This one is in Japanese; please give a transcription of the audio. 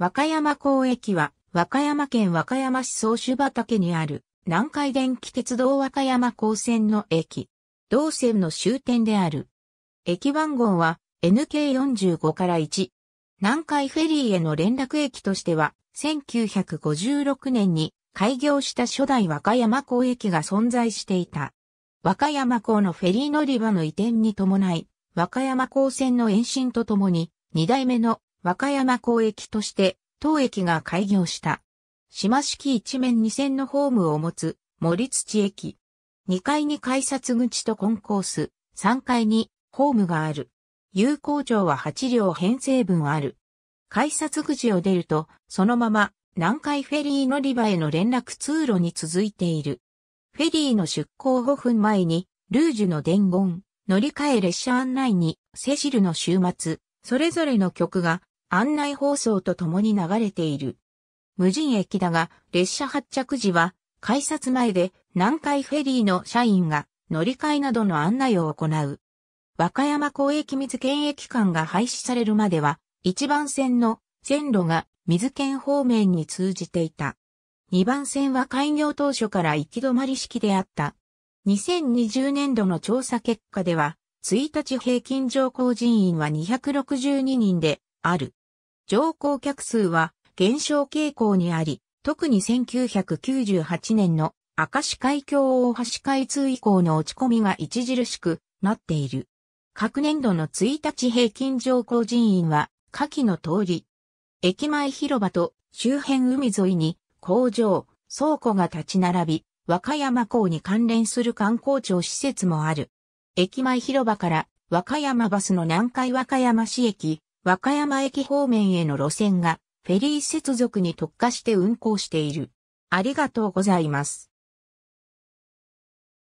和歌山港駅は、和歌山県和歌山市総主畑にある、南海電気鉄道和歌山港線の駅。同線の終点である。駅番号は、NK45 から1。南海フェリーへの連絡駅としては、1956年に開業した初代和歌山港駅が存在していた。和歌山港のフェリー乗り場の移転に伴い、和歌山港線の延伸とともに、2代目の和歌山港駅として当駅が開業した。島式一面二線のホームを持つ森土駅。二階に改札口とコンコース、三階にホームがある。有効場は八両編成分ある。改札口を出ると、そのまま南海フェリー乗り場への連絡通路に続いている。フェリーの出港5分前に、ルージュの伝言、乗り換え列車案内に、セシルの週末、それぞれの曲が案内放送とともに流れている。無人駅だが、列車発着時は、改札前で南海フェリーの社員が乗り換えなどの案内を行う。和歌山港駅水県駅間が廃止されるまでは、1番線の線路が水県方面に通じていた。2番線は開業当初から行き止まり式であった。2020年度の調査結果では、1日平均乗降人員は262人である。乗降客数は減少傾向にあり、特に1998年の明石海峡大橋開通以降の落ち込みが著しくなっている。各年度の1日平均乗降人員は下記の通り、駅前広場と周辺海沿いに工場、倉庫が立ち並び、和歌山港に関連する観光庁施設もある。駅前広場から和歌山バスの南海和歌山市駅、和歌山駅方面への路線がフェリー接続に特化して運行している。ありがとうございます。